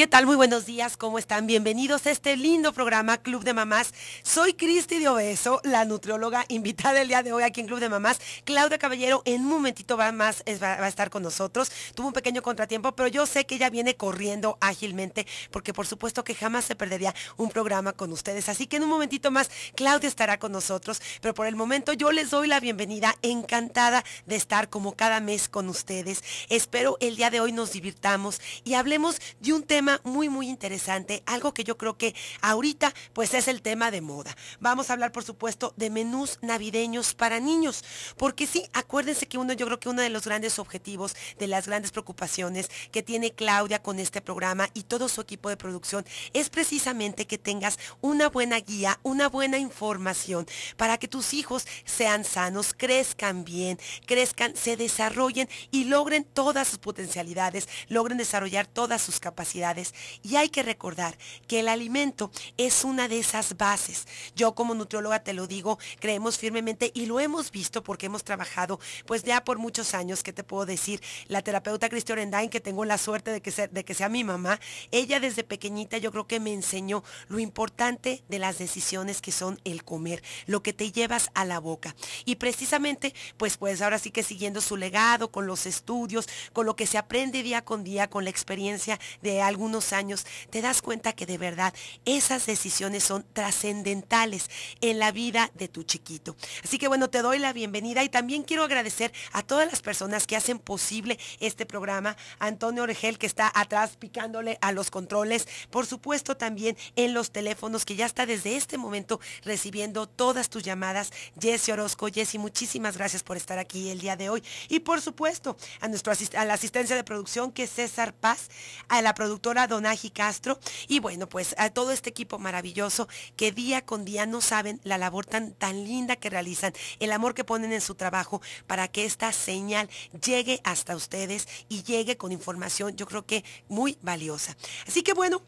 ¿Qué tal? Muy buenos días, ¿cómo están? Bienvenidos a este lindo programa Club de Mamás. Soy Cristi de Obeso, la nutrióloga invitada el día de hoy aquí en Club de Mamás. Claudia Caballero en un momentito va, más, va, va a estar con nosotros. Tuvo un pequeño contratiempo, pero yo sé que ella viene corriendo ágilmente porque por supuesto que jamás se perdería un programa con ustedes. Así que en un momentito más Claudia estará con nosotros, pero por el momento yo les doy la bienvenida, encantada de estar como cada mes con ustedes. Espero el día de hoy nos divirtamos y hablemos de un tema muy, muy interesante, algo que yo creo que ahorita pues es el tema de moda. Vamos a hablar, por supuesto, de menús navideños para niños, porque sí, acuérdense que uno, yo creo que uno de los grandes objetivos, de las grandes preocupaciones que tiene Claudia con este programa y todo su equipo de producción es precisamente que tengas una buena guía, una buena información para que tus hijos sean sanos, crezcan bien, crezcan, se desarrollen y logren todas sus potencialidades, logren desarrollar todas sus capacidades y hay que recordar que el alimento es una de esas bases. Yo como nutrióloga te lo digo, creemos firmemente y lo hemos visto porque hemos trabajado pues ya por muchos años, que te puedo decir? La terapeuta Cristian Orendain que tengo la suerte de que, sea, de que sea mi mamá, ella desde pequeñita yo creo que me enseñó lo importante de las decisiones que son el comer, lo que te llevas a la boca. Y precisamente, pues pues ahora sí que siguiendo su legado, con los estudios, con lo que se aprende día con día, con la experiencia de algún unos años, te das cuenta que de verdad esas decisiones son trascendentales en la vida de tu chiquito. Así que bueno, te doy la bienvenida y también quiero agradecer a todas las personas que hacen posible este programa. Antonio Orgel, que está atrás picándole a los controles. Por supuesto también en los teléfonos que ya está desde este momento recibiendo todas tus llamadas. Jesse Orozco, Jesse, muchísimas gracias por estar aquí el día de hoy. Y por supuesto a, nuestro a la asistencia de producción que es César Paz, a la productora doctora Donaji Castro y bueno, pues a todo este equipo maravilloso que día con día no saben la labor tan, tan linda que realizan, el amor que ponen en su trabajo para que esta señal llegue hasta ustedes y llegue con información yo creo que muy valiosa. Así que bueno,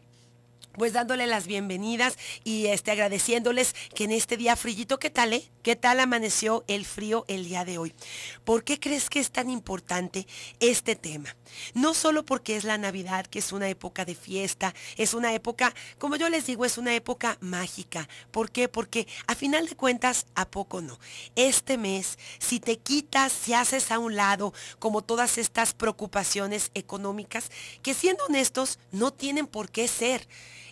pues dándole las bienvenidas y este, agradeciéndoles que en este día frillito, ¿qué tal, eh? ¿Qué tal amaneció el frío el día de hoy? ¿Por qué crees que es tan importante este tema? No solo porque es la Navidad, que es una época de fiesta, es una época, como yo les digo, es una época mágica. ¿Por qué? Porque a final de cuentas, ¿a poco no? Este mes, si te quitas, si haces a un lado, como todas estas preocupaciones económicas, que siendo honestos, no tienen por qué ser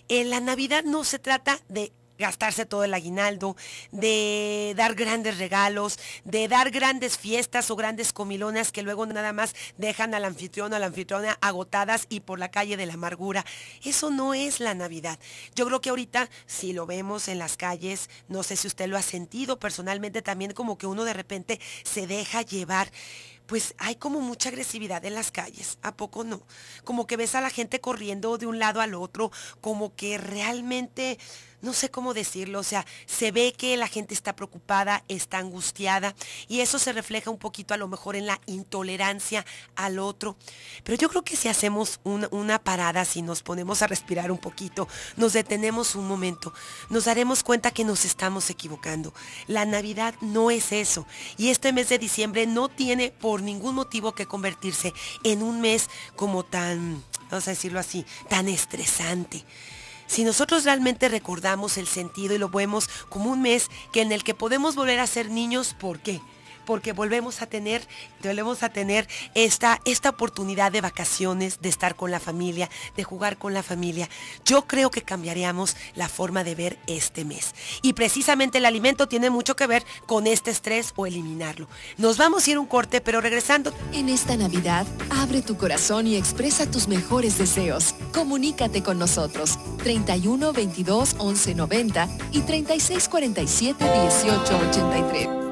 en la Navidad no se trata de gastarse todo el aguinaldo, de dar grandes regalos, de dar grandes fiestas o grandes comilonas que luego nada más dejan al anfitrión o a la anfitriona agotadas y por la calle de la amargura. Eso no es la Navidad. Yo creo que ahorita, si lo vemos en las calles, no sé si usted lo ha sentido personalmente también como que uno de repente se deja llevar pues hay como mucha agresividad en las calles, ¿a poco no? Como que ves a la gente corriendo de un lado al otro, como que realmente no sé cómo decirlo, o sea, se ve que la gente está preocupada, está angustiada y eso se refleja un poquito a lo mejor en la intolerancia al otro. Pero yo creo que si hacemos una parada, si nos ponemos a respirar un poquito, nos detenemos un momento, nos daremos cuenta que nos estamos equivocando. La Navidad no es eso y este mes de diciembre no tiene por ningún motivo que convertirse en un mes como tan, vamos a decirlo así, tan estresante. Si nosotros realmente recordamos el sentido y lo vemos como un mes que en el que podemos volver a ser niños, ¿por qué? porque volvemos a tener, volvemos a tener esta, esta oportunidad de vacaciones, de estar con la familia, de jugar con la familia. Yo creo que cambiaríamos la forma de ver este mes. Y precisamente el alimento tiene mucho que ver con este estrés o eliminarlo. Nos vamos a ir un corte, pero regresando. En esta Navidad, abre tu corazón y expresa tus mejores deseos. Comunícate con nosotros. 31 22 11 90 y 36 47 18 83.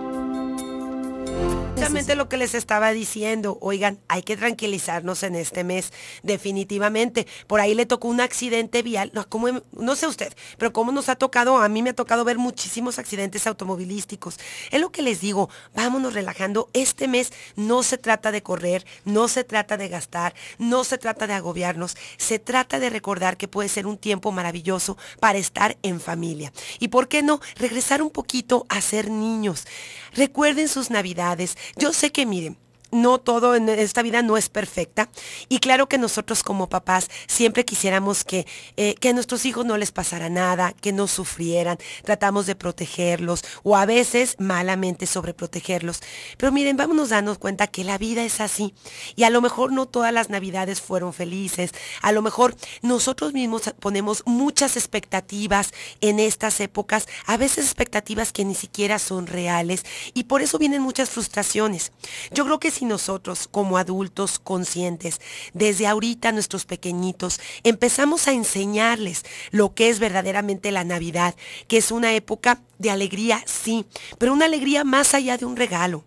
Exactamente lo que les estaba diciendo. Oigan, hay que tranquilizarnos en este mes, definitivamente. Por ahí le tocó un accidente vial. No, como, em-? no sé usted, pero como nos ha tocado, a mí me ha tocado ver muchísimos accidentes automovilísticos. Es lo que les digo, vámonos relajando. Este mes no se trata de correr, no se trata de gastar, no se trata de agobiarnos, se trata de recordar que puede ser un tiempo maravilloso para estar en familia. ¿Y por qué no regresar un poquito a ser niños? Recuerden sus navidades. Yo sé que miren no todo en esta vida no es perfecta y claro que nosotros como papás siempre quisiéramos que, eh, que, a nuestros hijos no les pasara nada, que no sufrieran, tratamos de protegerlos o a veces malamente sobreprotegerlos. Pero miren, vámonos dando cuenta que la vida es así y a lo mejor no todas las navidades fueron felices, a lo mejor nosotros mismos ponemos muchas expectativas en estas épocas, a veces expectativas que ni siquiera son reales y por eso vienen muchas frustraciones. Yo creo que y nosotros como adultos conscientes, desde ahorita nuestros pequeñitos, empezamos a enseñarles lo que es verdaderamente la Navidad, que es una época de alegría, sí, pero una alegría más allá de un regalo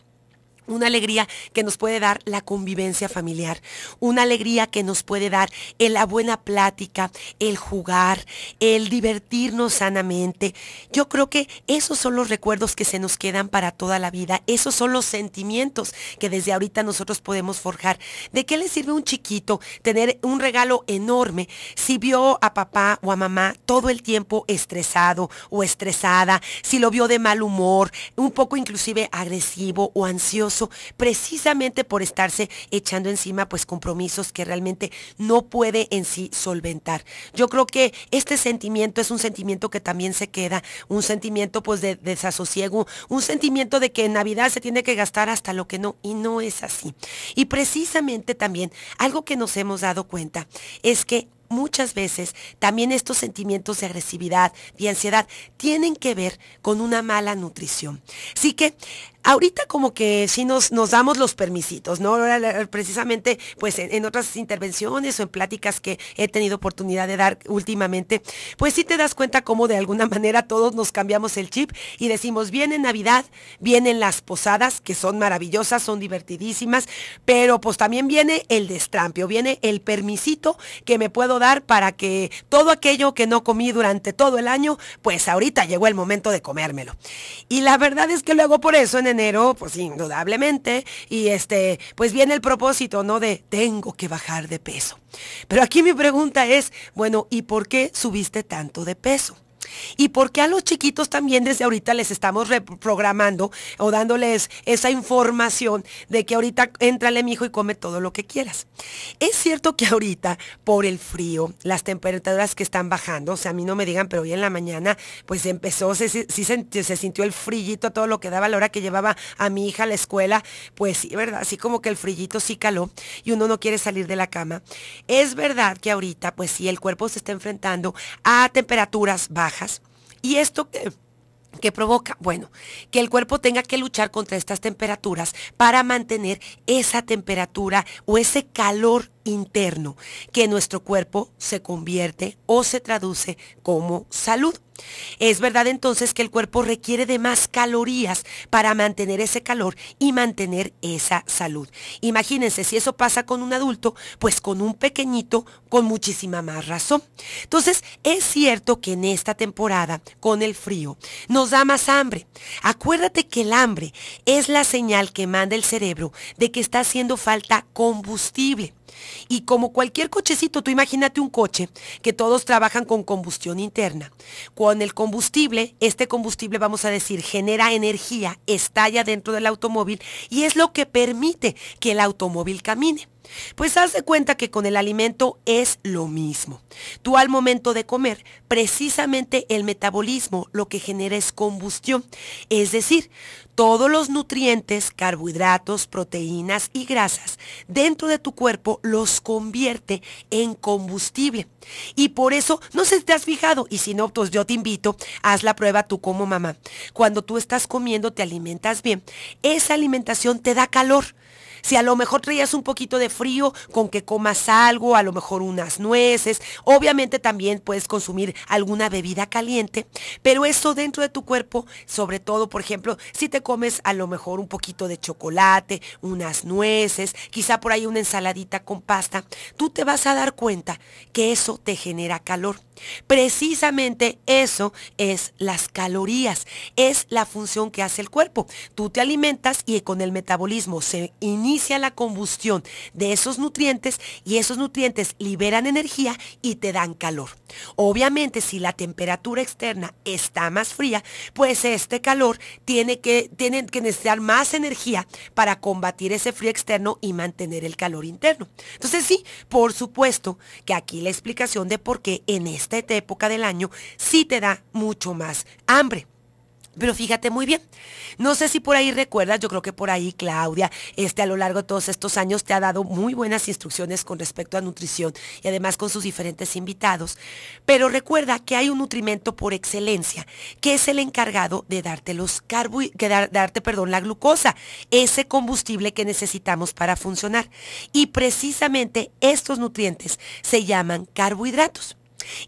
una alegría que nos puede dar la convivencia familiar, una alegría que nos puede dar la buena plática, el jugar, el divertirnos sanamente. Yo creo que esos son los recuerdos que se nos quedan para toda la vida, esos son los sentimientos que desde ahorita nosotros podemos forjar. ¿De qué le sirve un chiquito tener un regalo enorme si vio a papá o a mamá todo el tiempo estresado o estresada, si lo vio de mal humor, un poco inclusive agresivo o ansioso? precisamente por estarse echando encima pues compromisos que realmente no puede en sí solventar. Yo creo que este sentimiento es un sentimiento que también se queda, un sentimiento pues de, desasosiego, un sentimiento de que en Navidad se tiene que gastar hasta lo que no y no es así. Y precisamente también algo que nos hemos dado cuenta es que muchas veces también estos sentimientos de agresividad, y ansiedad, tienen que ver con una mala nutrición. Así que ahorita como que sí nos, nos damos los permisitos, ¿no? Precisamente pues en, otras intervenciones o en pláticas que he tenido oportunidad de dar últimamente, pues sí te das cuenta cómo de alguna manera todos nos cambiamos el chip y decimos, viene Navidad, vienen las posadas, que son maravillosas, son divertidísimas, pero pues también viene el destrampio, viene el permisito que me puedo dar para que todo aquello que no comí durante todo el año, pues ahorita llegó el momento de comérmelo. Y la verdad es que luego por eso en el enero, pues indudablemente, y este, pues viene el propósito, ¿no? De tengo que bajar de peso. Pero aquí mi pregunta es, bueno, ¿y por qué subiste tanto de peso? ¿Y por qué a los chiquitos también desde ahorita les estamos reprogramando o dándoles esa información de que ahorita entrale mi hijo y come todo lo que quieras? Es cierto que ahorita por el frío, las temperaturas que están bajando, o sea, a mí no me digan, pero hoy en la mañana pues empezó, se, se, sintió el frillito, todo lo que daba a la hora que llevaba a mi hija a la escuela, pues sí, ¿verdad? Así como que el frillito sí caló y uno no quiere salir de la cama. Es verdad que ahorita pues sí, el cuerpo se está enfrentando a temperaturas bajas ¿Y esto que provoca? Bueno, que el cuerpo tenga que luchar contra estas temperaturas para mantener esa temperatura o ese calor interno, que nuestro cuerpo se convierte o se traduce como salud. Es verdad entonces que el cuerpo requiere de más calorías para mantener ese calor y mantener esa salud. Imagínense, si eso pasa con un adulto, pues con un pequeñito con muchísima más razón. Entonces, es cierto que en esta temporada, con el frío, nos da más hambre. Acuérdate que el hambre es la señal que manda el cerebro de que está haciendo falta combustible. Y como cualquier cochecito, tú imagínate un coche que todos trabajan con combustión interna. Con el combustible, este combustible, vamos a decir, genera energía, estalla dentro del automóvil y es lo que permite que el automóvil camine. Pues haz de cuenta que con el alimento es lo mismo. Tú al momento de comer, precisamente el metabolismo lo que genera es combustión. Es decir, todos los nutrientes, carbohidratos, proteínas y grasas dentro de tu cuerpo los convierte en combustible. Y por eso, no sé si te has fijado, y si no, pues yo te invito, haz la prueba tú como mamá. Cuando tú estás comiendo, te alimentas bien. Esa alimentación te da calor si a lo mejor traías un poquito de frío, con que comas algo, a lo mejor unas nueces. Obviamente también puedes consumir alguna bebida caliente, pero eso dentro de tu cuerpo, sobre todo, por ejemplo, si te comes a lo mejor un poquito de chocolate, unas nueces, quizá por ahí una ensaladita con pasta, tú te vas a dar cuenta que eso te genera calor. Precisamente eso es las calorías, es la función que hace el cuerpo. Tú te alimentas y con el metabolismo se inicia inicia la combustión de esos nutrientes y esos nutrientes liberan energía y te dan calor. Obviamente si la temperatura externa está más fría, pues este calor tiene que, que necesitar más energía para combatir ese frío externo y mantener el calor interno. Entonces sí, por supuesto que aquí la explicación de por qué en esta época del año sí te da mucho más hambre. Pero fíjate muy bien, no sé si por ahí recuerdas, yo creo que por ahí Claudia, este, a lo largo de todos estos años te ha dado muy buenas instrucciones con respecto a nutrición y además con sus diferentes invitados, pero recuerda que hay un nutrimento por excelencia, que es el encargado de darte los carbo darte, perdón, la glucosa, ese combustible que necesitamos para funcionar. Y precisamente estos nutrientes se llaman carbohidratos.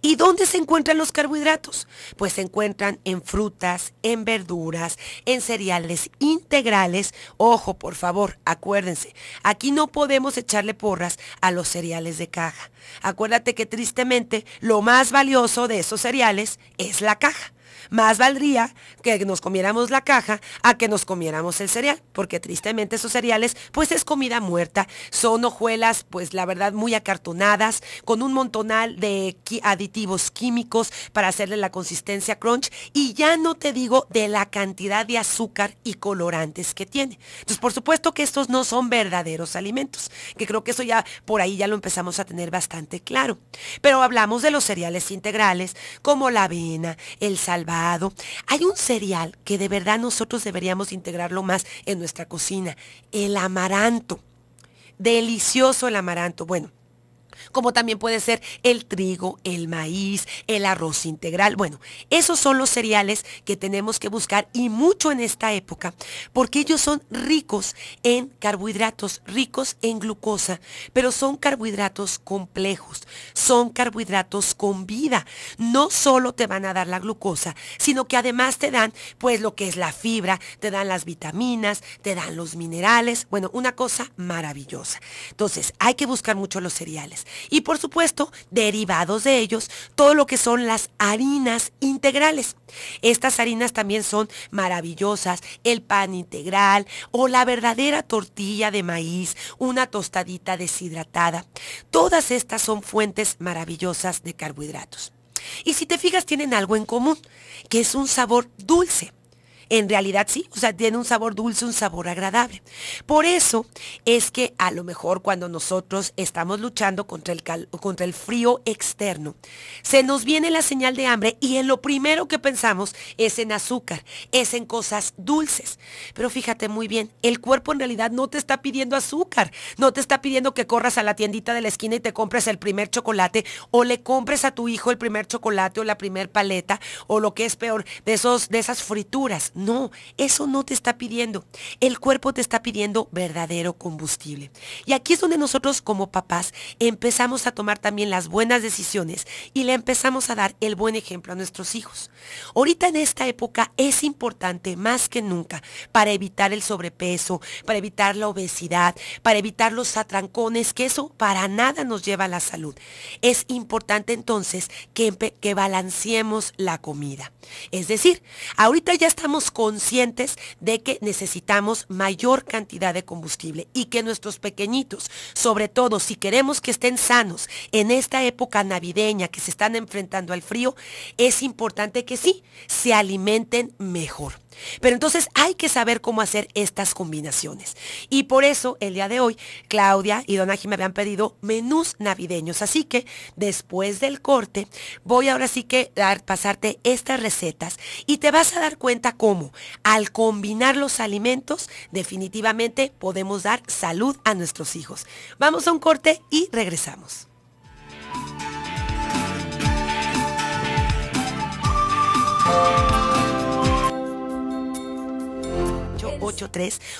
¿Y dónde se encuentran los carbohidratos? Pues se encuentran en frutas, en verduras, en cereales integrales. Ojo, por favor, acuérdense, aquí no podemos echarle porras a los cereales de caja. Acuérdate que tristemente lo más valioso de esos cereales es la caja. Más valdría que nos comiéramos la caja a que nos comiéramos el cereal, porque tristemente esos cereales pues es comida muerta, son hojuelas pues la verdad muy acartonadas, con un montonal de aditivos químicos para hacerle la consistencia crunch y ya no te digo de la cantidad de azúcar y colorantes que tiene. Entonces por supuesto que estos no son verdaderos alimentos, que creo que eso ya por ahí ya lo empezamos a tener bastante claro. Pero hablamos de los cereales integrales como la avena, el salvaje hay un cereal que de verdad nosotros deberíamos integrarlo más en nuestra cocina, el amaranto. Delicioso el amaranto. Bueno, como también puede ser el trigo, el maíz, el arroz integral. Bueno, esos son los cereales que tenemos que buscar y mucho en esta época, porque ellos son ricos en carbohidratos, ricos en glucosa, pero son carbohidratos complejos, son carbohidratos con vida. No solo te van a dar la glucosa, sino que además te dan pues lo que es la fibra, te dan las vitaminas, te dan los minerales, bueno, una cosa maravillosa. Entonces, hay que buscar mucho los cereales y por supuesto derivados de ellos todo lo que son las harinas integrales. Estas harinas también son maravillosas, el pan integral o la verdadera tortilla de maíz, una tostadita deshidratada. Todas estas son fuentes maravillosas de carbohidratos. Y si te fijas tienen algo en común, que es un sabor dulce en realidad sí, o sea, tiene un sabor dulce, un sabor agradable. Por eso es que a lo mejor cuando nosotros estamos luchando contra el, contra el frío externo, se nos viene la señal de hambre y en lo primero que pensamos es en azúcar, es en cosas dulces. Pero fíjate muy bien, el cuerpo en realidad no te está pidiendo azúcar, no te está pidiendo que corras a la tiendita de la esquina y te compres el primer chocolate o le compres a tu hijo el primer chocolate o la primer paleta o lo que es peor, de, esos, de esas frituras. No, eso no te está pidiendo. El cuerpo te está pidiendo verdadero combustible. Y aquí es donde nosotros como papás empezamos a tomar también las buenas decisiones y le empezamos a dar el buen ejemplo a nuestros hijos. Ahorita en esta época es importante más que nunca para evitar el sobrepeso, para evitar la obesidad, para evitar los atrancones, que eso para nada nos lleva a la salud. Es importante entonces que, que balanceemos la comida. Es decir, ahorita ya estamos conscientes de que necesitamos mayor cantidad de combustible y que nuestros pequeñitos, sobre todo si queremos que estén sanos en esta época navideña que se están enfrentando al frío, es importante que sí, se alimenten mejor. Pero entonces hay que saber cómo hacer estas combinaciones. Y por eso el día de hoy Claudia y Donaji me habían pedido menús navideños. Así que después del corte voy ahora sí que a pasarte estas recetas y te vas a dar cuenta cómo al combinar los alimentos definitivamente podemos dar salud a nuestros hijos. Vamos a un corte y regresamos.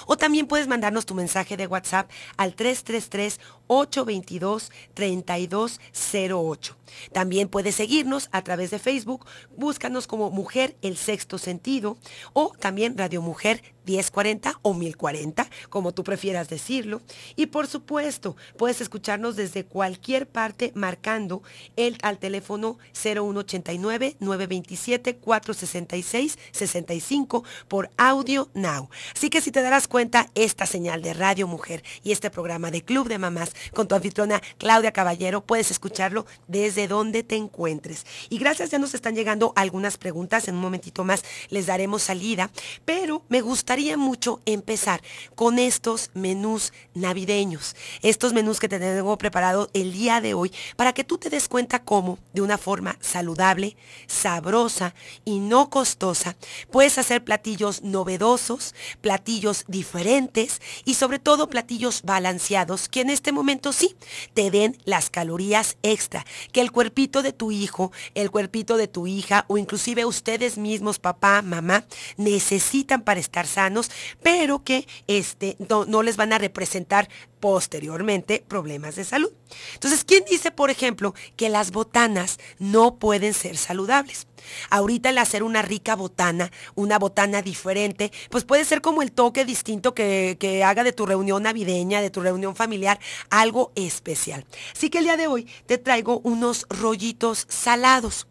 o también puedes mandarnos tu mensaje de WhatsApp al 333 822 3208. También puedes seguirnos a través de Facebook, búscanos como Mujer el Sexto Sentido o también Radio Mujer 1040 o 1040, como tú prefieras decirlo. Y por supuesto, puedes escucharnos desde cualquier parte marcando el, al teléfono 0189-927-466-65 por Audio Now. Así que si te darás cuenta, esta señal de Radio Mujer y este programa de Club de Mamás con tu anfitrona Claudia Caballero, puedes escucharlo desde de donde te encuentres. Y gracias, ya nos están llegando algunas preguntas, en un momentito más les daremos salida, pero me gustaría mucho empezar con estos menús navideños, estos menús que te tengo preparado el día de hoy para que tú te des cuenta cómo, de una forma saludable, sabrosa y no costosa, puedes hacer platillos novedosos, platillos diferentes y sobre todo platillos balanceados que en este momento sí te den las calorías extra, que el cuerpito de tu hijo, el cuerpito de tu hija o inclusive ustedes mismos, papá, mamá, necesitan para estar sanos, pero que este, no, no les van a representar posteriormente problemas de salud. Entonces, ¿quién dice, por ejemplo, que las botanas no pueden ser saludables? Ahorita el hacer una rica botana, una botana diferente, pues puede ser como el toque distinto que, haga de tu reunión navideña, de tu reunión familiar, algo especial. Así que el día de hoy te traigo unos rollitos salados,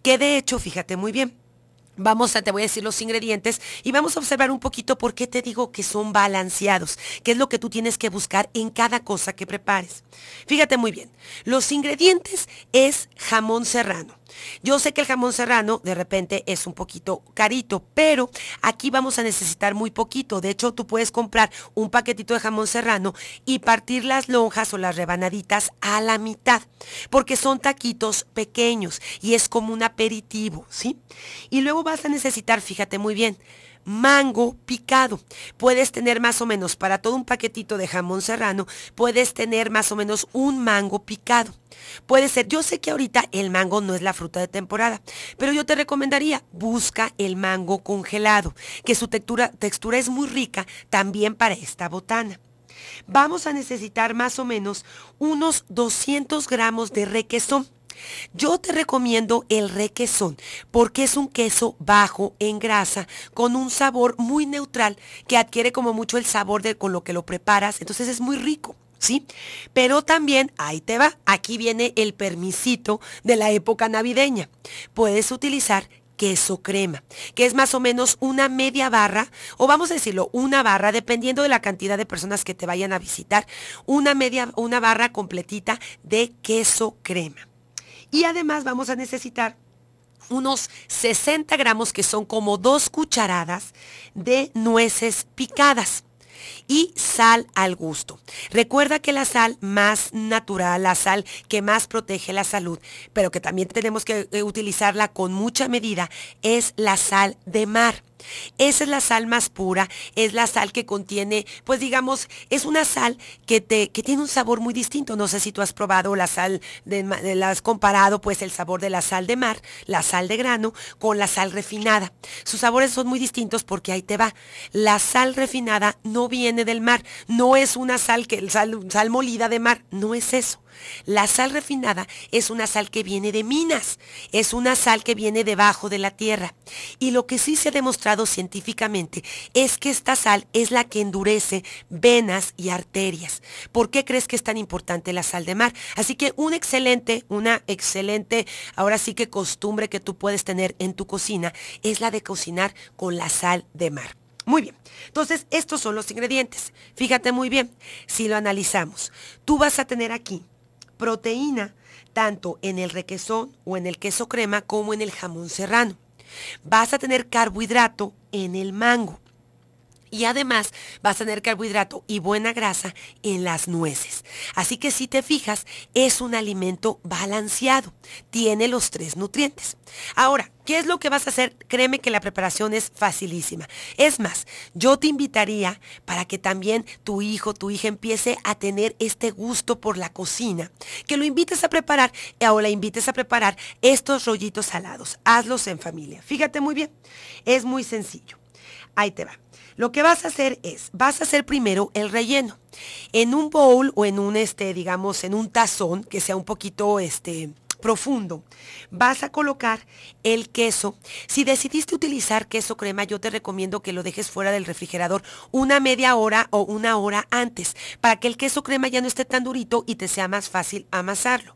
que de hecho, fíjate muy bien, Vamos a, te voy a decir los ingredientes y vamos a observar un poquito por qué te digo que son balanceados, qué es lo que tú tienes que buscar en cada cosa que prepares. Fíjate muy bien, los ingredientes es jamón serrano, yo sé que el jamón serrano de repente es un poquito carito, pero aquí vamos a necesitar muy poquito. De hecho, tú puedes comprar un paquetito de jamón serrano y partir las lonjas o las rebanaditas a la mitad, porque son taquitos pequeños y es como un aperitivo, ¿sí? Y luego vas a necesitar, fíjate muy bien, mango picado. Puedes tener más o menos, para todo un paquetito de jamón serrano, puedes tener más o menos un mango picado. Puede ser, yo sé que ahorita el mango no es la fruta de temporada, pero yo te recomendaría, busca el mango congelado, que su textura, textura es muy rica también para esta botana vamos a necesitar más o menos unos 200 gramos de requesón. Yo te recomiendo el requesón porque es un queso bajo en grasa con un sabor muy neutral que adquiere como mucho el sabor de con lo que lo preparas, entonces es muy rico. ¿sí? Pero también, ahí te va, aquí viene el permisito de la época navideña. Puedes utilizar queso crema, que es más o menos una media barra, o vamos a decirlo, una barra, dependiendo de la cantidad de personas que te vayan a visitar, una media, una barra completita de queso crema. Y además vamos a necesitar unos 60 gramos, que son como dos cucharadas de nueces picadas. Y sal al gusto. Recuerda que la sal más natural, la sal que más protege la salud, pero que también tenemos que eh, utilizarla con mucha medida, es la sal de mar. Esa es la sal más pura, es la sal que contiene, pues digamos, es una sal que, te, que tiene un sabor muy distinto. No sé si tú has probado la sal, de, la has comparado pues el sabor de la sal de mar, la sal de grano, con la sal refinada. Sus sabores son muy distintos porque ahí te va. La sal refinada no viene del mar, no es una sal, que, sal, sal molida de mar, no es eso. La sal refinada es una sal que viene de minas, es una sal que viene debajo de la tierra. Y lo que sí se ha demostrado científicamente es que esta sal es la que endurece venas y arterias. ¿Por qué crees que es tan importante la sal de mar? Así que un excelente, una excelente, ahora sí que costumbre que tú puedes tener en tu cocina es la de cocinar con la sal de mar. Muy bien, entonces estos son los ingredientes. Fíjate muy bien, si lo analizamos, tú vas a tener aquí proteína tanto en el requesón o en el queso crema como en el jamón serrano vas a tener carbohidrato en el mango. Y además vas a tener carbohidrato y buena grasa en las nueces. Así que si te fijas, es un alimento balanceado. Tiene los tres nutrientes. Ahora, ¿qué es lo que vas a hacer? Créeme que la preparación es facilísima. Es más, yo te invitaría para que también tu hijo, tu hija empiece a tener este gusto por la cocina, que lo invites a preparar o la invites a preparar estos rollitos salados. Hazlos en familia. Fíjate muy bien. Es muy sencillo. Ahí te va lo que vas a hacer es, vas a hacer primero el relleno. En un bowl o en un, este, digamos, en un tazón que sea un poquito, este, profundo. Vas a colocar el queso. Si decidiste utilizar queso crema, yo te recomiendo que lo dejes fuera del refrigerador una media hora o una hora antes, para que el queso crema ya no esté tan durito y te sea más fácil amasarlo.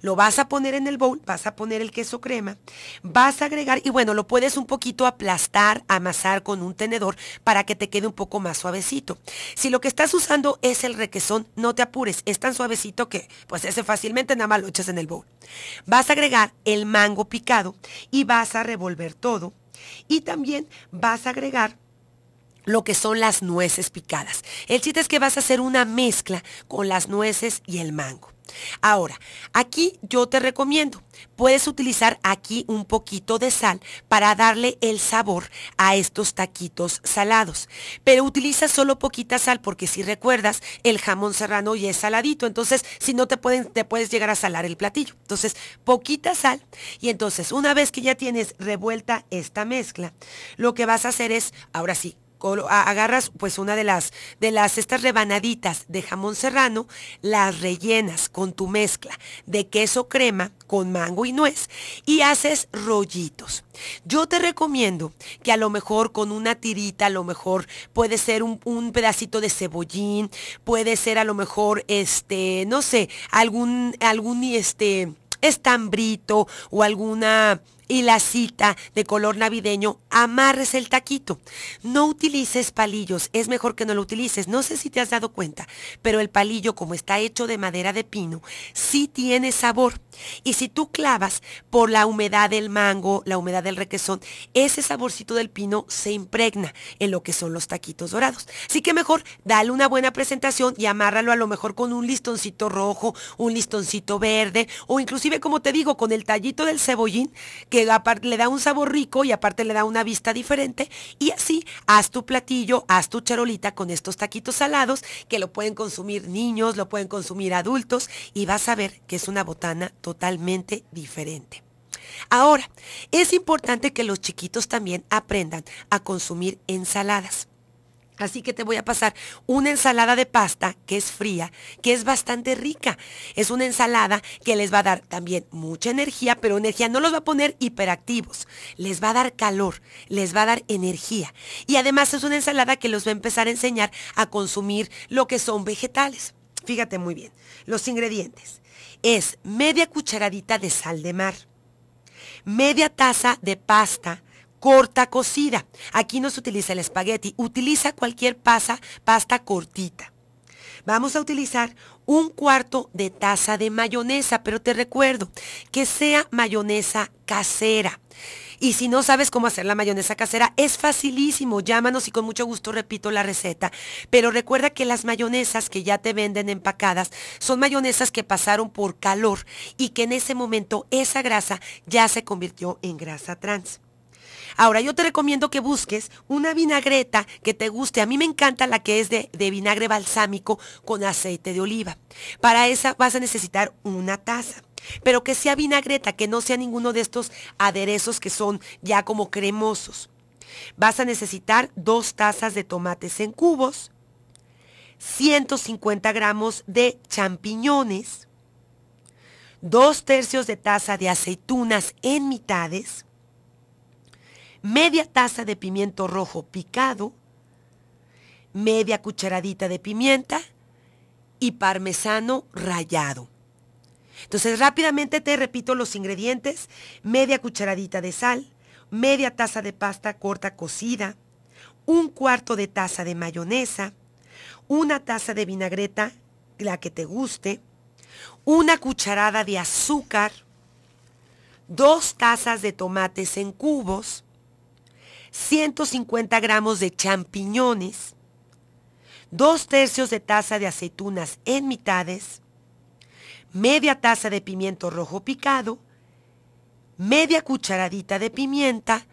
Lo vas a poner en el bowl, vas a poner el queso crema, vas a agregar, y bueno, lo puedes un poquito aplastar, amasar con un tenedor para que te quede un poco más suavecito. Si lo que estás usando es el requesón, no te apures, es tan suavecito que pues ese fácilmente nada más lo echas en el bowl. Vas a agregar el mango picado y vas a revolver todo. Y también vas a agregar lo que son las nueces picadas. El chiste es que vas a hacer una mezcla con las nueces y el mango. Ahora, aquí yo te recomiendo, puedes utilizar aquí un poquito de sal para darle el sabor a estos taquitos salados. Pero utiliza solo poquita sal porque si recuerdas, el jamón serrano ya es saladito, entonces si no te, te puedes llegar a salar el platillo. Entonces, poquita sal y entonces una vez que ya tienes revuelta esta mezcla, lo que vas a hacer es, ahora sí, agarras pues una de las, de las, estas rebanaditas de jamón serrano, las rellenas con tu mezcla de queso crema con mango y nuez y haces rollitos. Yo te recomiendo que a lo mejor con una tirita, a lo mejor puede ser un, pedacito de cebollín, puede ser a lo mejor este, no sé, algún, algún este estambrito o alguna y la cita de color navideño, amarres el taquito. No utilices palillos, es mejor que no lo utilices. No sé si te has dado cuenta, pero el palillo, como está hecho de madera de pino, sí tiene sabor. Y si tú clavas por la humedad del mango, la humedad del requesón, ese saborcito del pino se impregna en lo que son los taquitos dorados. Así que mejor dale una buena presentación y amárralo a lo mejor con un listoncito rojo, un listoncito verde o inclusive, como te digo, con el tallito del cebollín que le da un sabor rico y aparte le da una vista diferente. Y así haz tu platillo, haz tu charolita con estos taquitos salados que lo pueden consumir niños, lo pueden consumir adultos y vas a ver que es una botana totalmente diferente. Ahora, es importante que los chiquitos también aprendan a consumir ensaladas. Así que te voy a pasar una ensalada de pasta que es fría, que es bastante rica. Es una ensalada que les va a dar también mucha energía, pero energía no los va a poner hiperactivos. Les va a dar calor, les va a dar energía. Y además es una ensalada que los va a empezar a enseñar a consumir lo que son vegetales. Fíjate muy bien, los ingredientes. Es media cucharadita de sal de mar, media taza de pasta corta cocida. Aquí no se utiliza el espagueti, utiliza cualquier pasta cortita. Vamos a utilizar un cuarto de taza de mayonesa, pero te recuerdo que sea mayonesa casera. Y si no sabes cómo hacer la mayonesa casera, es facilísimo. Llámanos y con mucho gusto repito la receta. Pero recuerda que las mayonesas que ya te venden empacadas son mayonesas que pasaron por calor y que en ese momento esa grasa ya se convirtió en grasa trans. Ahora yo te recomiendo que busques una vinagreta que te guste. A mí me encanta la que es de, vinagre balsámico con aceite de oliva. Para esa vas a necesitar una taza pero que sea vinagreta, que no sea ninguno de estos aderezos que son ya como cremosos. Vas a necesitar dos tazas de tomates en cubos, 150 gramos de champiñones, dos tercios de taza de aceitunas en mitades, media taza de pimiento rojo picado, media cucharadita de pimienta y parmesano rallado. Entonces rápidamente te repito los ingredientes, media cucharadita de sal, media taza de pasta corta cocida, un cuarto de taza de mayonesa, una taza de vinagreta, la que te guste, una cucharada de azúcar, dos tazas de tomates en cubos, 150 gramos de champiñones, dos tercios de taza de aceitunas en mitades, media taza de pimiento rojo picado, media cucharadita de pimienta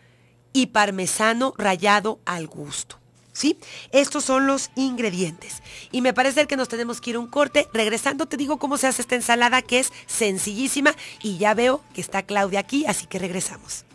y parmesano rallado al gusto. ¿Sí? Estos son los ingredientes. Y me parece que nos tenemos que ir a un corte. Regresando te digo cómo se hace esta ensalada que es sencillísima y ya veo que está Claudia aquí, así que regresamos.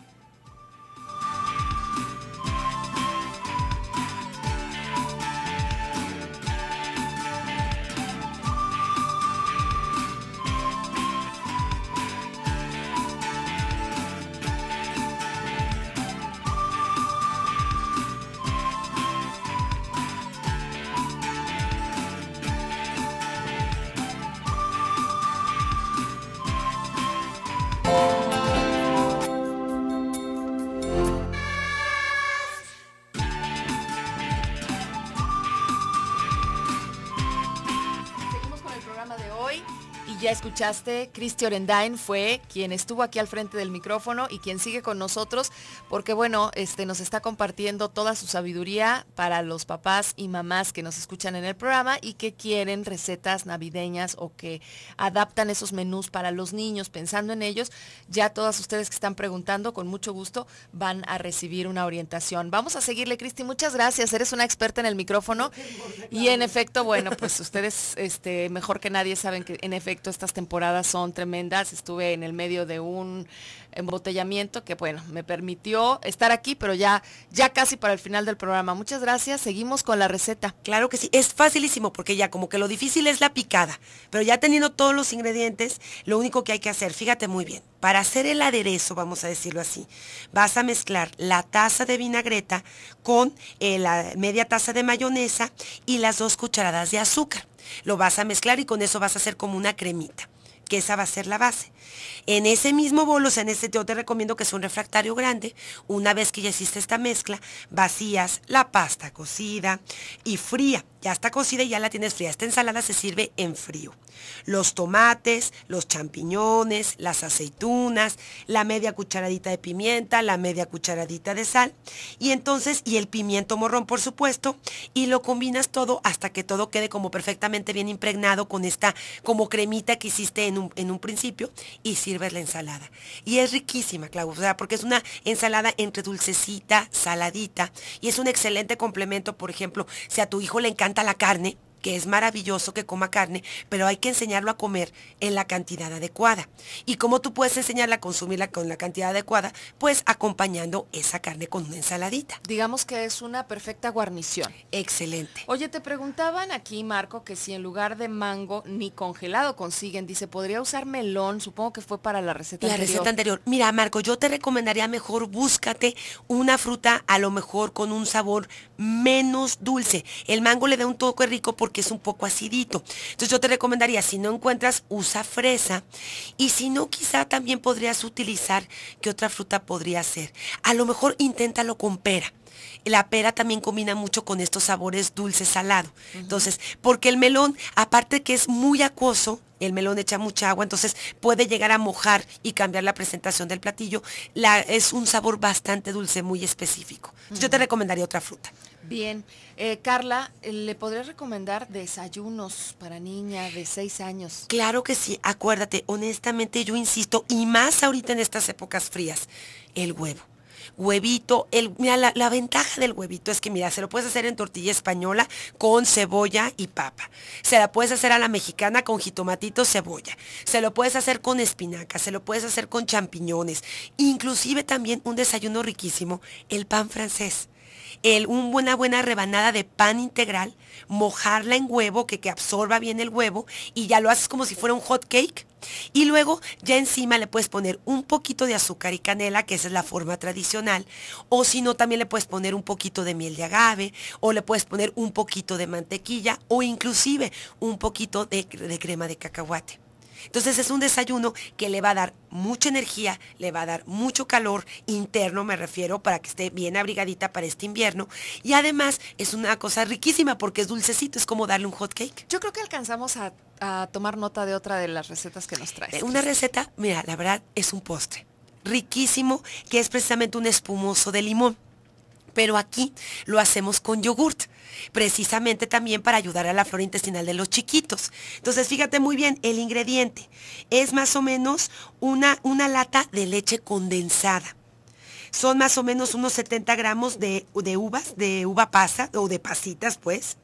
escuchaste, Cristi Orendain fue quien estuvo aquí al frente del micrófono y quien sigue con nosotros porque bueno, este nos está compartiendo toda su sabiduría para los papás y mamás que nos escuchan en el programa y que quieren recetas navideñas o que adaptan esos menús para los niños pensando en ellos. Ya todas ustedes que están preguntando con mucho gusto van a recibir una orientación. Vamos a seguirle, Cristi, muchas gracias. Eres una experta en el micrófono y en efecto, bueno, pues ustedes este mejor que nadie saben que en efecto estas temporadas temporadas son tremendas. Estuve en el medio de un embotellamiento que, bueno, me permitió estar aquí, pero ya, ya casi para el final del programa. Muchas gracias. Seguimos con la receta. Claro que sí. Es facilísimo porque ya como que lo difícil es la picada, pero ya teniendo todos los ingredientes, lo único que hay que hacer, fíjate muy bien, para hacer el aderezo, vamos a decirlo así, vas a mezclar la taza de vinagreta con eh, la media taza de mayonesa y las dos cucharadas de azúcar. Lo vas a mezclar y con eso vas a hacer como una cremita que esa va a ser la base. En ese mismo bolo, o sea, en este, teo, te recomiendo que sea un refractario grande, una vez que ya hiciste esta mezcla, vacías la pasta cocida y fría ya está cocida y ya la tienes fría. Esta ensalada se sirve en frío. Los tomates, los champiñones, las aceitunas, la media cucharadita de pimienta, la media cucharadita de sal y entonces, y el pimiento morrón por supuesto, y lo combinas todo hasta que todo quede como perfectamente bien impregnado con esta como cremita que hiciste en un, en un principio y sirves la ensalada. Y es riquísima, Clau, o sea, porque es una ensalada entre dulcecita, saladita y es un excelente complemento, por ejemplo, si a tu hijo le encanta la carne que es maravilloso que coma carne, pero hay que enseñarlo a comer en la cantidad adecuada. ¿Y cómo tú puedes enseñarla a consumirla con la cantidad adecuada? Pues acompañando esa carne con una ensaladita. Digamos que es una perfecta guarnición. Excelente. Oye, te preguntaban aquí, Marco, que si en lugar de mango ni congelado consiguen, dice, ¿podría usar melón? Supongo que fue para la receta anterior. La receta anterior. Mira, Marco, yo te recomendaría mejor búscate una fruta a lo mejor con un sabor menos dulce. El mango le da un toque rico porque es un poco acidito. Entonces yo te recomendaría, si no encuentras, usa fresa. Y si no, quizá también podrías utilizar, ¿qué otra fruta podría ser? A lo mejor inténtalo con pera. La pera también combina mucho con estos sabores dulce salado. Entonces, porque el melón, aparte que es muy acuoso, el melón echa mucha agua, entonces puede llegar a mojar y cambiar la presentación del platillo. La, es un sabor bastante dulce, muy específico. Yo te recomendaría otra fruta. Bien, eh, Carla, eh, ¿le podrías recomendar desayunos para niña de 6 años? Claro que sí, acuérdate, honestamente yo insisto, y más ahorita en estas épocas frías, el huevo huevito, el, mira, la, ventaja del huevito es que, mira, se lo puedes hacer en tortilla española con cebolla y papa. Se la puedes hacer a la mexicana con jitomatito, cebolla. Se lo puedes hacer con espinaca. se lo puedes hacer con champiñones. Inclusive también un desayuno riquísimo, el pan francés un, buena buena rebanada de pan integral, mojarla en huevo, que, absorba bien el huevo, y ya lo haces como si fuera un hot cake. Y luego ya encima le puedes poner un poquito de azúcar y canela, que esa es la forma tradicional. O si no, también le puedes poner un poquito de miel de agave, o le puedes poner un poquito de mantequilla, o inclusive un poquito de, de crema de cacahuate. Entonces es un desayuno que le va a dar mucha energía, le va a dar mucho calor interno, me refiero, para que esté bien abrigadita para este invierno. Y además es una cosa riquísima porque es dulcecito, es como darle un hot cake. Yo creo que alcanzamos a, tomar nota de otra de las recetas que nos traes. Eh, una receta, mira, la verdad es un postre riquísimo que es precisamente un espumoso de limón pero aquí lo hacemos con yogurt, precisamente también para ayudar a la flora intestinal de los chiquitos. Entonces, fíjate muy bien, el ingrediente es más o menos una, una lata de leche condensada son más o menos unos 70 gramos de, de, uvas, de uva pasa o de pasitas, pues.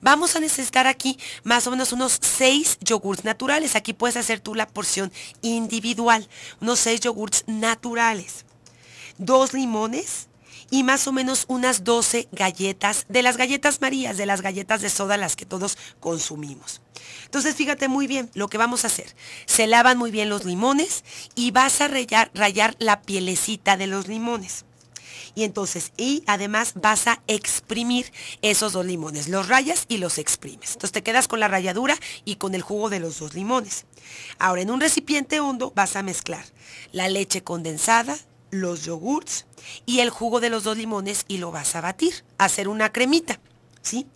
Vamos a necesitar aquí más o menos unos 6 yogurts naturales. Aquí puedes hacer tú la porción individual, unos 6 yogurts naturales. Dos limones, y más o menos unas 12 galletas de las galletas marías, de las galletas de soda, las que todos consumimos. Entonces fíjate muy bien lo que vamos a hacer. Se lavan muy bien los limones y vas a rayar, la pielecita de los limones. Y entonces, y además vas a exprimir esos dos limones. Los rayas y los exprimes. Entonces te quedas con la ralladura y con el jugo de los dos limones. Ahora en un recipiente hondo vas a mezclar la leche condensada, los yogurts y el jugo de los dos limones y lo vas a batir, hacer una cremita. ¿sí?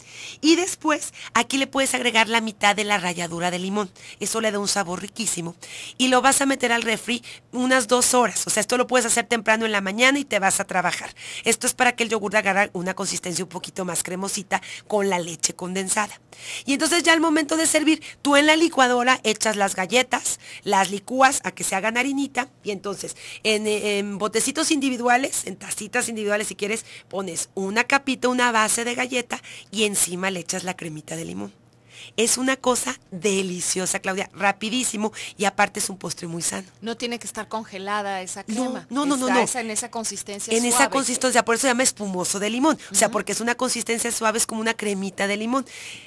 Y después aquí le puedes agregar la mitad de la ralladura de limón. Eso le da un sabor riquísimo. Y lo vas a meter al refri unas dos horas. O sea, esto lo puedes hacer temprano en la mañana y te vas a trabajar. Esto es para que el yogur agarre una consistencia un poquito más cremosita con la leche condensada. Y entonces ya al momento de servir, tú en la licuadora echas las galletas, las licúas a que se hagan harinita y entonces en botecitos individuales, en tacitas individuales si quieres, pones una capita, una base de galleta y encima le echas la cremita de limón. Es una cosa deliciosa, Claudia, rapidísimo y aparte es un postre muy sano. No tiene que estar congelada esa crema. No, no, no, no, en esa consistencia En esa consistencia, por eso se llama espumoso de limón, o sea, porque es una consistencia suave, es como una cremita de limón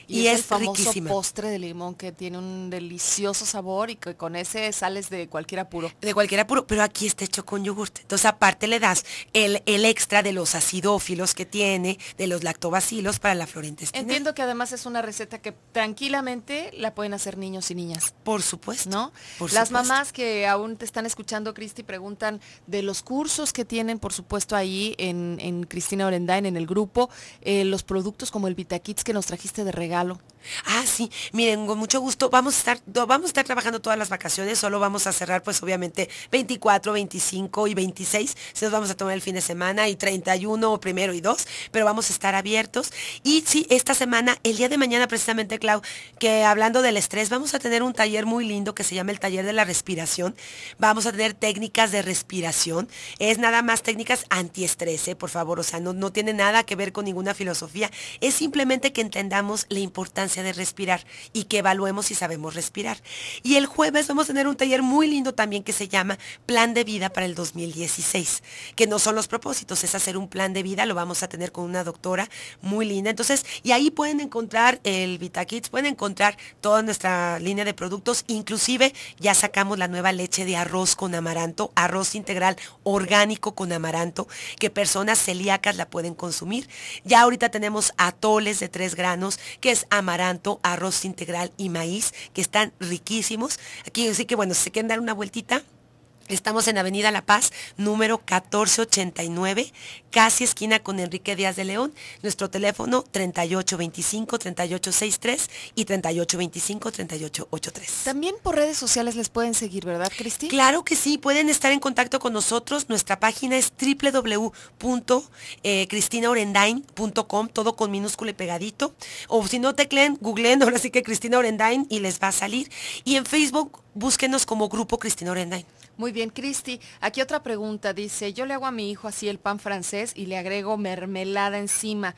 y, es, riquísima. postre de limón que tiene un delicioso sabor y que con ese sales de cualquier apuro. De cualquier apuro, pero aquí está hecho con yogurte Entonces, aparte le das el, el extra de los acidófilos que tiene, de los lactobacilos para la florentestina. Entiendo que además es una receta que tranquilamente la pueden hacer niños y niñas. Por supuesto. ¿No? Las mamás que aún te están escuchando, Cristi, preguntan de los cursos que tienen, por supuesto, ahí en, en Cristina Orendain, en el grupo, eh, los productos como el Kits que nos trajiste de regalo. Ah, sí, miren, con mucho gusto, vamos a estar, vamos a estar trabajando todas las vacaciones, solo vamos a cerrar pues obviamente 24, 25 y 26, se nos vamos a tomar el fin de semana y 31, primero y 2, pero vamos a estar abiertos. Y sí, esta semana, el día de mañana precisamente, claro, que hablando del estrés, vamos a tener un taller muy lindo que se llama el taller de la respiración. Vamos a tener técnicas de respiración. Es nada más técnicas antiestrés, eh, por favor. O sea, no, no tiene nada que ver con ninguna filosofía. Es simplemente que entendamos la importancia de respirar y que evaluemos si sabemos respirar. Y el jueves vamos a tener un taller muy lindo también que se llama Plan de Vida para el 2016, que no son los propósitos, es hacer un plan de vida. Lo vamos a tener con una doctora muy linda. Entonces, y ahí pueden encontrar el Vitaquit pueden encontrar toda nuestra línea de productos. Inclusive ya sacamos la nueva leche de arroz con amaranto, arroz integral orgánico con amaranto, que personas celíacas la pueden consumir. Ya ahorita tenemos atoles de tres granos, que es amaranto, arroz integral y maíz, que están riquísimos. Aquí así que bueno, si se quieren dar una vueltita, Estamos en Avenida La Paz, número 1489, casi esquina con Enrique Díaz de León. Nuestro teléfono 3825-3863 y 3825-3883. También por redes sociales les pueden seguir, ¿verdad, Cristina? Claro que sí, pueden estar en contacto con nosotros. Nuestra página es www.cristinaorendain.com, eh, todo con minúscula y pegadito. O si no tecleen, googleen ahora sí que Cristina Orendain y les va a salir. Y en Facebook, búsquenos como Grupo Cristina Orendain. Muy bien, Cristi. Aquí otra pregunta. Dice, yo le hago a mi hijo así el pan francés y le agrego mermelada encima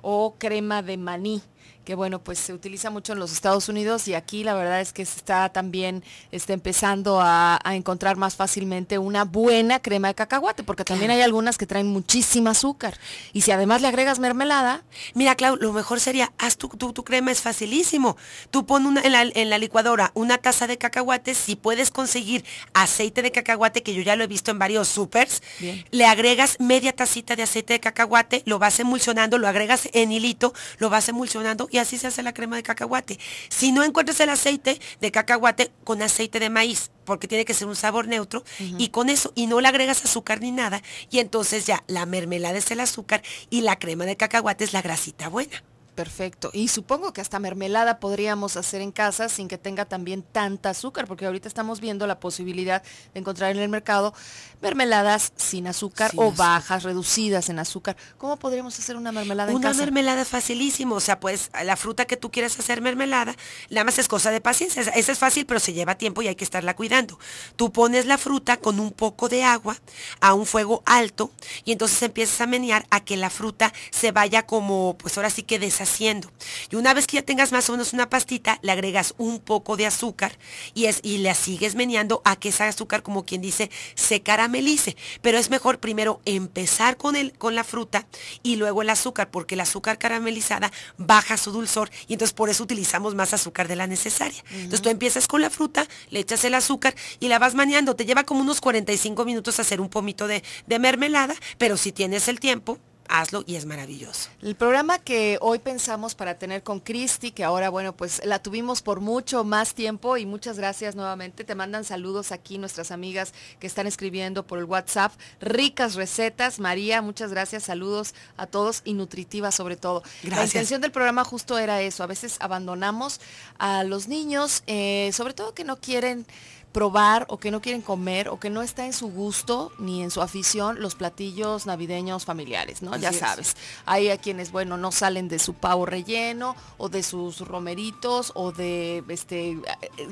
o crema de maní que bueno, pues se utiliza mucho en los Estados Unidos y aquí la verdad es que se está también está empezando a, encontrar más fácilmente una buena crema de cacahuate, porque también hay algunas que traen muchísimo azúcar. Y si además le agregas mermelada. Mira, Clau, lo mejor sería, haz tu, crema, es facilísimo. Tú pon en, la, licuadora una taza de cacahuate, si puedes conseguir aceite de cacahuate, que yo ya lo he visto en varios supers, le agregas media tacita de aceite de cacahuate, lo vas emulsionando, lo agregas en hilito, lo vas emulsionando y así se hace la crema de cacahuate. Si no encuentras el aceite de cacahuate con aceite de maíz, porque tiene que ser un sabor neutro, y con eso, y no le agregas azúcar ni nada, y entonces ya la mermelada es el azúcar y la crema de cacahuate es la grasita buena. Perfecto. Y supongo que hasta mermelada podríamos hacer en casa sin que tenga también tanta azúcar, porque ahorita estamos viendo la posibilidad de encontrar en el mercado mermeladas sin azúcar o bajas, reducidas en azúcar. ¿Cómo podríamos hacer una mermelada una en casa? Una mermelada facilísimo. O sea, pues la fruta que tú quieras hacer mermelada, nada más es cosa de paciencia. Esa es fácil, pero se lleva tiempo y hay que estarla cuidando. Tú pones la fruta con un poco de agua a un fuego alto y entonces empiezas a menear a que la fruta se vaya como, pues ahora sí que desaparece haciendo. Y una vez que ya tengas más o menos una pastita, le agregas un poco de azúcar y, es, y la sigues meneando a que ese azúcar, como quien dice, se caramelice. Pero es mejor primero empezar con, el, con la fruta y luego el azúcar, porque el azúcar caramelizada baja su dulzor y entonces por eso utilizamos más azúcar de la necesaria. Entonces tú empiezas con la fruta, le echas el azúcar y la vas maneando. Te lleva como unos 45 minutos hacer un pomito de, de mermelada, pero si tienes el tiempo, hazlo y es maravilloso. El programa que hoy pensamos para tener con Cristi, que ahora, bueno, pues la tuvimos por mucho más tiempo y muchas gracias nuevamente. Te mandan saludos aquí nuestras amigas que están escribiendo por el WhatsApp. Ricas recetas. María, muchas gracias. Saludos a todos y nutritivas sobre todo. Gracias. La intención del programa justo era eso. A veces abandonamos a los niños, eh, sobre todo que no quieren probar o que no quieren comer o que no está en su gusto ni en su afición los platillos navideños familiares, ¿no? ya sabes. Hay a quienes, bueno, no salen de su pavo relleno o de sus romeritos o de este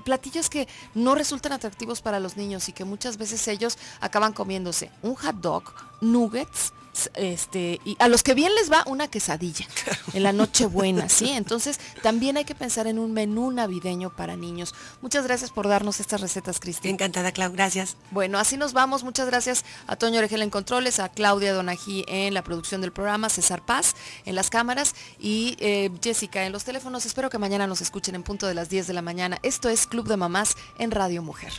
platillos que no resultan atractivos para los niños y que muchas veces ellos acaban comiéndose un hot dog, nuggets, este, y a los que bien les va una quesadilla en la buena, ¿sí? Entonces también hay que pensar en un menú navideño para niños. Muchas gracias por darnos estas recetas, Cristina. Encantada, Clau, gracias. Bueno, así nos vamos. Muchas gracias a Toño Oregel en Controles, a Claudia Donají en la producción del programa, César Paz en las cámaras y eh, Jessica en los teléfonos. Espero que mañana nos escuchen en punto de las 10 de la mañana. Esto es Club de Mamás en Radio Mujer.